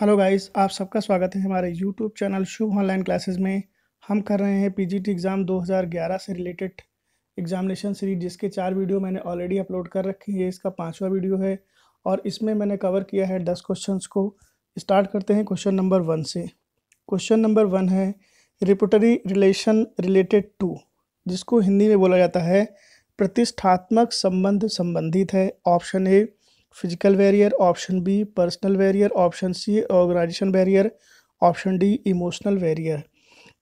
hello guys आप सबका स्वागत है हमारे YouTube channel Shubh online classes में हम कर रहे हैं पीजीटी एग्ज़ाम 2011 से रिलेटेड एग्जामिनेशन सीरीज जिसके चार वीडियो मैंने ऑलरेडी अपलोड कर रखी है इसका पांचवा वीडियो है और इसमें मैंने कवर किया है दस क्वेश्चन को स्टार्ट करते हैं क्वेश्चन नंबर वन से क्वेश्चन नंबर वन है रिपोटरी रिलेशन रिलेटेड टू जिसको हिंदी में बोला जाता है प्रतिष्ठात्मक संबंध संबंधित है option A physical barrier option B personal barrier option C organisation barrier option D emotional barrier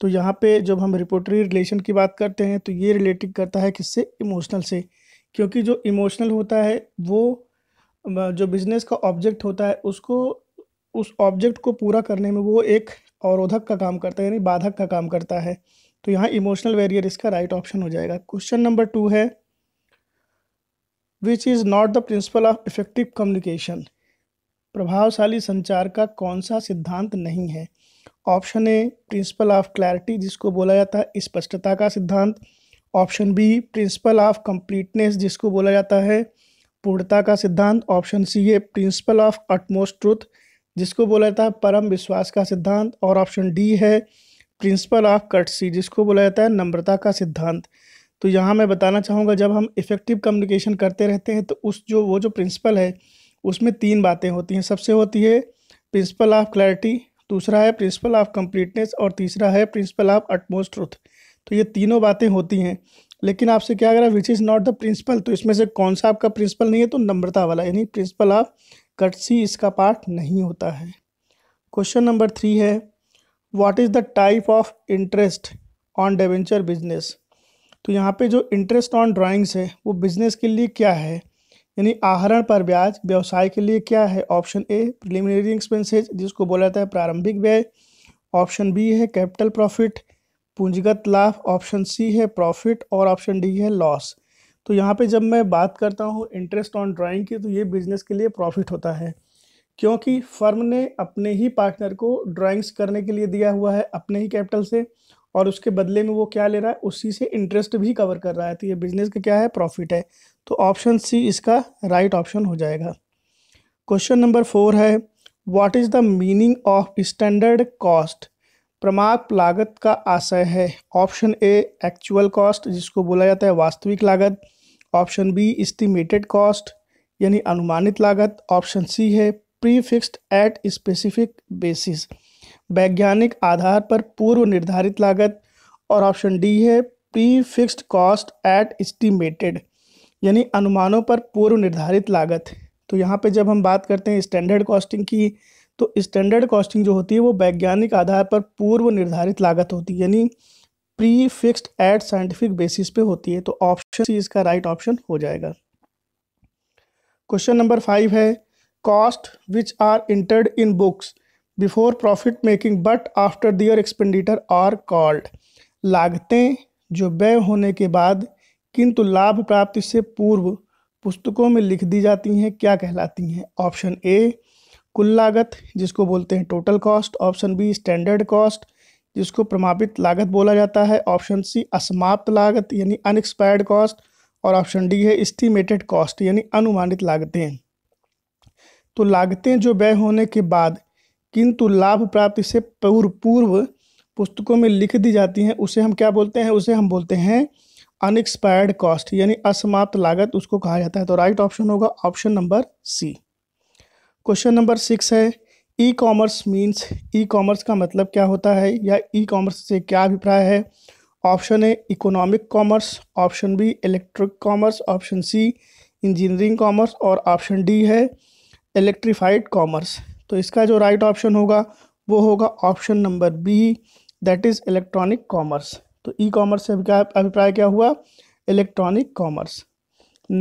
तो यहाँ पे जब हम रिपोर्टरी रिलेशन की बात करते हैं तो ये रिलेटेड करता है किससे इमोशनल से क्योंकि जो इमोशनल होता है वो जो बिजनेस का ऑब्जेक्ट होता है उसको उस ऑब्जेक्ट को पूरा करने में वो एक अवरोधक का काम करता है यानी बाधक का काम करता है तो यहाँ इमोशनल वेरियर इसका राइट ऑप्शन हो जाएगा क्वेश्चन नंबर टू है which is not the principle of effective communication प्रभावशाली संचार का कौन सा सिद्धांत नहीं है option A principle of clarity जिसको बोला जाता है स्पष्टता का सिद्धांत option B principle of completeness जिसको बोला जाता है पूर्णता का सिद्धांत ऑप्शन सी है प्रिंसिपल ऑफ अटमोस्ट ट्रुथ जिसको बोला जाता है परम विश्वास का सिद्धांत और ऑप्शन डी है प्रिंसिपल ऑफ कटसी जिसको बोला जाता है नम्रता का सिद्धांत तो यहाँ मैं बताना चाहूँगा जब हम इफ़ेक्टिव कम्युनिकेशन करते रहते हैं तो उस जो वो जो प्रिंसिपल है उसमें तीन बातें होती हैं सबसे होती है प्रिंसिपल ऑफ क्लैरिटी दूसरा है प्रिंसिपल ऑफ कंप्लीटनेस और तीसरा है प्रिंसिपल ऑफ अटमोस्ट ट्रुथ तो ये तीनों बातें होती हैं लेकिन आपसे क्या अगर which is not the principle तो इसमें से कौन सा आपका प्रिंसिपल नहीं है तो नम्रता वाला यानी प्रिंसिपल ऑफ कटसी इसका पार्ट नहीं होता है क्वेश्चन नंबर थ्री है what is the type of interest on debenture business तो यहाँ पे जो इंटरेस्ट ऑन ड्राइंग्स है वो बिजनेस के लिए क्या है यानी आहरण पर ब्याज व्यवसाय के लिए क्या है ऑप्शन ए प्रिलिमिनरी एक्सपेंसेज जिसको बोला जाता है प्रारंभिक व्यय ऑप्शन बी है कैपिटल प्रॉफिट पूंजीगत लाभ ऑप्शन सी है प्रॉफिट और ऑप्शन डी है लॉस तो यहाँ पे जब मैं बात करता हूँ इंटरेस्ट ऑन ड्राइंग की तो ये बिजनेस के लिए प्रॉफिट होता है क्योंकि फर्म ने अपने ही पार्टनर को ड्राइंग्स करने के लिए दिया हुआ है अपने ही कैपिटल से और उसके बदले में वो क्या ले रहा है उसी से इंटरेस्ट भी कवर कर रहा है तो ये बिजनेस का क्या है प्रॉफिट है तो ऑप्शन सी इसका राइट ऑप्शन हो जाएगा क्वेश्चन नंबर फोर है what is the meaning of standard cost प्रमाप लागत का आशय है ऑप्शन ए एक्चुअल कॉस्ट जिसको बोला जाता है वास्तविक लागत ऑप्शन बी इस्टीमेटेड कॉस्ट यानी अनुमानित लागत ऑप्शन सी है pre fixed at specific basis वैज्ञानिक आधार पर पूर्व निर्धारित लागत और ऑप्शन डी है pre fixed cost at estimated यानी अनुमानों पर पूर्व निर्धारित लागत तो यहाँ पे जब हम बात करते हैं स्टैंडर्ड कॉस्टिंग की तो स्टैंडर्ड कॉस्टिंग जो होती है वो वैज्ञानिक आधार पर पूर्व निर्धारित लागत होती है यानी pre fixed at scientific basis पे होती है तो ऑप्शन सी इसका राइट ऑप्शन हो जाएगा क्वेश्चन नंबर फाइव है cost which are entered in books before profit making but after their expenditure are called लागतें जो व्यय होने के बाद किंतु लाभ प्राप्ति से पूर्व पुस्तकों में लिख दी जाती हैं क्या कहलाती हैं ऑप्शन ए कुल लागत जिसको बोलते हैं total cost option B standard cost जिसको प्रमापित लागत बोला जाता है ऑप्शन सी असमाप्त लागत यानी अनएक्सपायर्ड कॉस्ट और ऑप्शन डी है इस्टीमेटेड कॉस्ट यानी अनुमानित लागतें तो लागतें जो व्यय होने के बाद किंतु लाभ प्राप्ति से पूर्व पूर्व पुस्तकों में लिख दी जाती हैं उसे हम क्या बोलते हैं उसे हम बोलते हैं अनएक्सपायर्ड कॉस्ट यानी असमाप्त लागत उसको कहा जाता है तो राइट ऑप्शन होगा option number C question number six है E commerce means E commerce का मतलब क्या होता है या ई कॉमर्स से क्या अभिप्राय है option A economic commerce option B electric commerce option C engineering commerce और ऑप्शन डी है इलेक्ट्रीफाइड कॉमर्स तो इसका जो राइट right ऑप्शन होगा वो होगा option number B that is electronic commerce तो ई कॉमर्स से अभिप्राय क्या हुआ इलेक्ट्रॉनिक कॉमर्स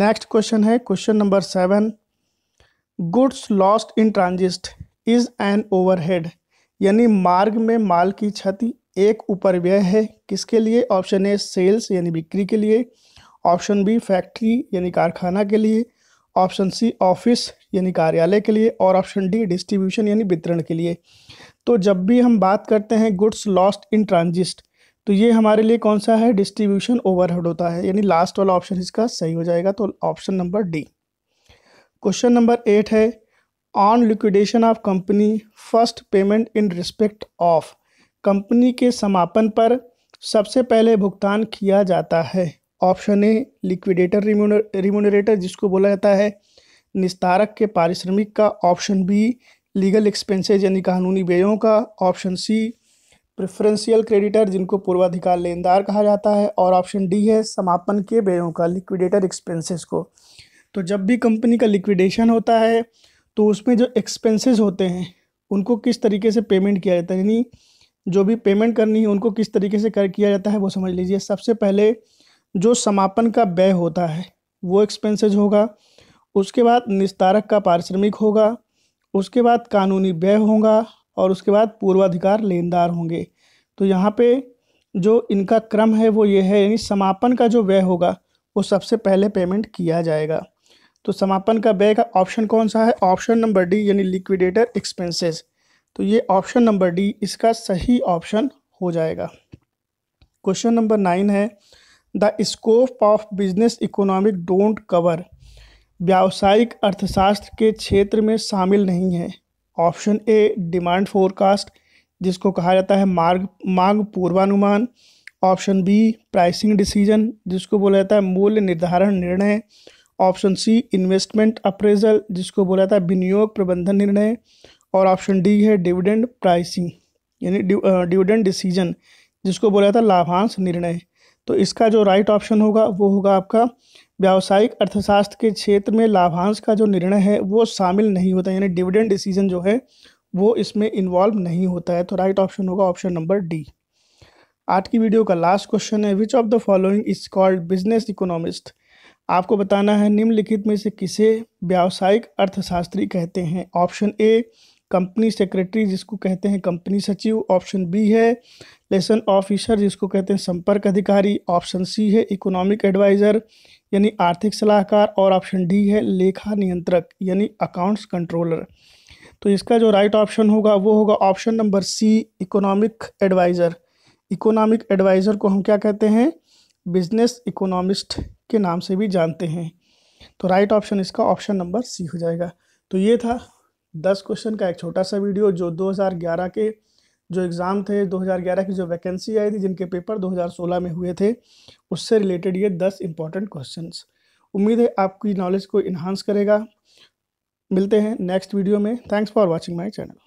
नेक्स्ट क्वेश्चन है question number seven goods lost in transit is an overhead यानी मार्ग में माल की क्षति एक उपरव्यय है किसके लिए ऑप्शन ए सेल्स यानी बिक्री के लिए ऑप्शन बी फैक्ट्री यानी कारखाना के लिए ऑप्शन सी ऑफिस यानी कार्यालय के लिए और ऑप्शन डी डिस्ट्रीब्यूशन यानी वितरण के लिए तो जब भी हम बात करते हैं गुड्स लॉस्ट इन ट्रांजिस्ट तो ये हमारे लिए कौन सा है डिस्ट्रीब्यूशन ओवरहेड होता है यानी लास्ट वाला ऑप्शन इसका सही हो जाएगा तो option number D question number eight है on liquidation of company first payment in respect of company के समापन पर सबसे पहले भुगतान किया जाता है ऑप्शन ए लिक्विडेटर रिम्यूनरेटर जिसको बोला जाता है निस्तारक के पारिश्रमिक का ऑप्शन बी लीगल एक्सपेंसेज यानी कानूनी व्ययों का ऑप्शन सी प्रेफरेंशियल क्रेडिटर जिनको पूर्वाधिकार लेनदार कहा जाता है और ऑप्शन डी है समापन के व्ययों का लिक्विडेटर एक्सपेंसेस को तो जब भी कंपनी का लिक्विडेशन होता है तो उसमें जो एक्सपेंसेस होते हैं उनको किस तरीके से पेमेंट किया जाता है यानी जो भी पेमेंट करनी है उनको किस तरीके से कर किया जाता है वो समझ लीजिए सबसे पहले जो समापन का व्यय होता है वो एक्सपेंसेज होगा उसके बाद निस्तारक का पारिश्रमिक होगा उसके बाद कानूनी व्यय होगा और उसके बाद पूर्वाधिकार लेनदार होंगे तो यहाँ पे जो इनका क्रम है वो ये है यानी समापन का जो व्यय होगा वो सबसे पहले पेमेंट किया जाएगा तो समापन का व्यय का ऑप्शन कौन सा है ऑप्शन नंबर डी यानी लिक्विडेटर एक्सपेंसेस तो ये ऑप्शन नंबर डी इसका सही ऑप्शन हो जाएगा क्वेश्चन नंबर नाइन है the scope of business economic don't cover व्यावसायिक अर्थशास्त्र के क्षेत्र में शामिल नहीं है ऑप्शन ए डिमांड फोरकास्ट जिसको कहा जाता है मार्ग मांग पूर्वानुमान ऑप्शन बी प्राइसिंग डिसीजन जिसको बोला जाता है मूल्य निर्धारण निर्णय ऑप्शन सी इन्वेस्टमेंट अप्रेजल जिसको बोला जाता है विनियोग प्रबंधन निर्णय और ऑप्शन डी है डिविडेंड प्राइसिंग यानी डिविडेंड डिसीजन जिसको बोला जाता है लाभांश निर्णय तो इसका जो राइट ऑप्शन होगा वो होगा आपका व्यावसायिक अर्थशास्त्र के क्षेत्र में लाभांश का जो निर्णय है वो शामिल नहीं होता यानी डिविडेंड डिसीजन जो है वो इसमें इन्वॉल्व नहीं होता है तो राइट ऑप्शन होगा ऑप्शन नंबर डी आज की वीडियो का लास्ट क्वेश्चन है which of the following is called business economist आपको बताना है निम्नलिखित में से किसे व्यावसायिक अर्थशास्त्री कहते हैं ऑप्शन ए कंपनी सेक्रेटरी जिसको कहते हैं कंपनी सचिव ऑप्शन बी है लेसन ऑफिसर जिसको कहते हैं संपर्क अधिकारी ऑप्शन सी है इकोनॉमिक एडवाइज़र यानी आर्थिक सलाहकार और ऑप्शन डी है लेखा नियंत्रक यानी अकाउंट्स कंट्रोलर तो इसका जो राइट ऑप्शन होगा वो होगा option number C economic adviser economic adviser को हम क्या कहते हैं बिजनेस इकोनॉमिस्ट के नाम से भी जानते हैं तो राइट ऑप्शन इसका ऑप्शन नंबर सी हो जाएगा तो ये था दस क्वेश्चन का एक छोटा सा वीडियो जो 2011 के जो एग्ज़ाम थे 2011 की जो वैकेंसी आई थी जिनके पेपर 2016 में हुए थे उससे रिलेटेड ये दस इंपॉर्टेंट क्वेश्चन उम्मीद है आपकी नॉलेज को इन्हांस करेगा मिलते हैं नेक्स्ट वीडियो में thanks for watching my channel